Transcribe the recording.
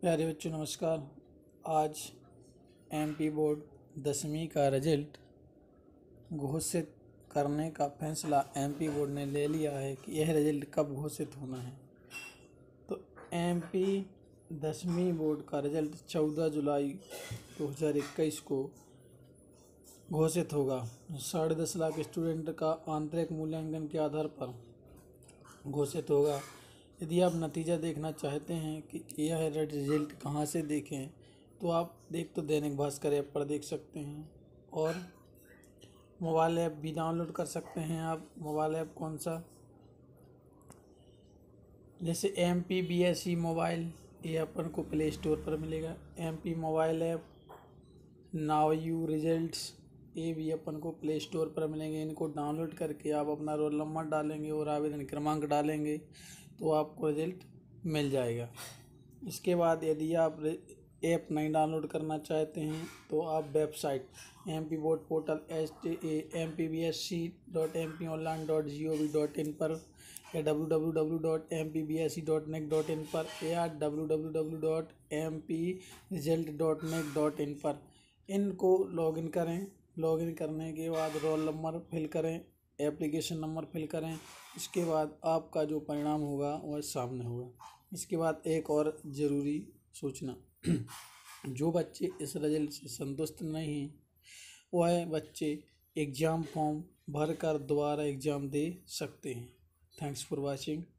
प्यारे बच्चों नमस्कार आज एमपी बोर्ड दसवीं का रिजल्ट घोषित करने का फैसला एमपी बोर्ड ने ले लिया है कि यह रिजल्ट कब घोषित होना है तो एमपी दसवीं बोर्ड का रिजल्ट चौदह जुलाई दो हज़ार इक्कीस को घोषित होगा साढ़े दस लाख स्टूडेंट का आंतरिक मूल्यांकन के आधार पर घोषित होगा यदि आप नतीजा देखना चाहते हैं कि यह रिजल्ट कहाँ से देखें तो आप देख तो दैनिक भास्कर ऐप पर देख सकते हैं और मोबाइल ऐप भी डाउनलोड कर सकते हैं आप मोबाइल ऐप कौन सा जैसे M P B S E mobile ये अपन को प्ले स्टोर पर मिलेगा एम पी मोबाइल ऐप नाव यू रिजल्ट्स ये भी अपन को प्ले स्टोर पर मिलेंगे इनको डाउनलोड करके आप अपना रोल नंबर डालेंगे और आवेदन क्रमांक डालेंगे तो आपको रिजल्ट मिल जाएगा इसके बाद यदि आप ऐप नहीं डाउनलोड करना चाहते हैं तो आप website M P board portal H T M P B S C dot M P online dot G O V dot in पर या W W W dot M P B S C dot nic dot in पर या W W W dot M P result dot nic dot in पर इनको login करें login करने के बाद रोल नंबर फिल करें एप्लीकेशन नंबर फिल करें इसके बाद आपका जो परिणाम होगा वह सामने होगा इसके बाद एक और ज़रूरी सूचना जो बच्चे इस रिजल्ट से संतुष्ट नहीं हैं वह बच्चे एग्ज़ाम फॉर्म भरकर दोबारा एग्ज़ाम दे सकते हैं थैंक्स फॉर वाचिंग